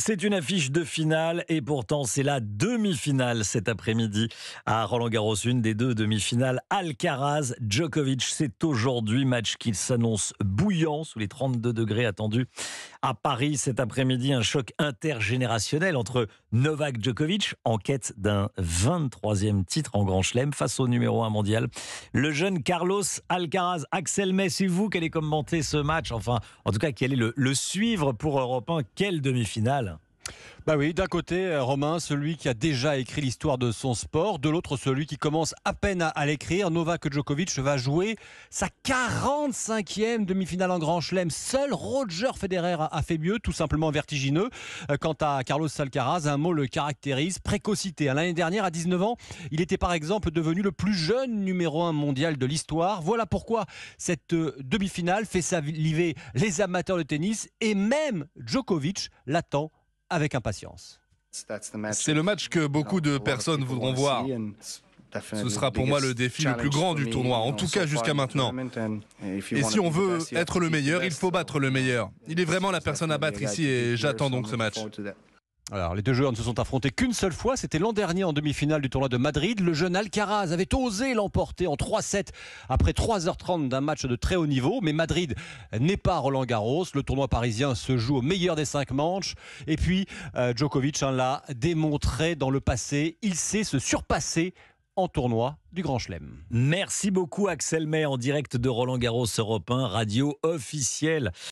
C'est une affiche de finale et pourtant c'est la demi-finale cet après-midi à Roland-Garros, une des deux demi-finales. Alcaraz, Djokovic, c'est aujourd'hui match qui s'annonce bouillant sous les 32 degrés attendus à Paris, cet après-midi, un choc intergénérationnel entre Novak Djokovic, en quête d'un 23e titre en Grand Chelem, face au numéro 1 mondial, le jeune Carlos Alcaraz. Axel May, c'est vous qui allez commenter ce match, enfin, en tout cas, qui est le, suivre pour Europe 1. Quelle demi-finale bah oui, d'un côté, euh, Romain, celui qui a déjà écrit l'histoire de son sport, de l'autre, celui qui commence à peine à, l'écrire, Novak Djokovic va jouer sa 45e demi-finale en Grand Chelem. Seul Roger Federer a, fait mieux, tout simplement vertigineux. Euh, quant à Carlos Salcaraz, un mot le caractérise, précocité. Hein, l'année dernière, à 19 ans, il était par exemple devenu le plus jeune numéro 1 mondial de l'histoire. Voilà pourquoi cette euh, demi-finale fait saliver les amateurs de tennis et même Djokovic l'attend avec impatience. C'est le match que beaucoup de personnes voudront voir. Ce sera pour moi le défi le plus grand du tournoi, en tout cas jusqu'à maintenant. Et si on veut être le meilleur, il faut battre le meilleur. Il est vraiment la personne à battre ici et j'attends donc ce match. Alors, les deux joueurs ne se sont affrontés qu'une seule fois. C'était l'an dernier en demi-finale du tournoi de Madrid. Le jeune Alcaraz avait osé l'emporter en 3-7 après 3h30 d'un match de très haut niveau. Mais Madrid n'est pas Roland Garros. Le tournoi parisien se joue au meilleur des cinq manches. Et puis, euh, Djokovic hein, l'a démontré dans le passé. Il sait se surpasser en tournoi du Grand Chelem. Merci beaucoup Axel May en direct de Roland Garros Europe 1, radio officielle.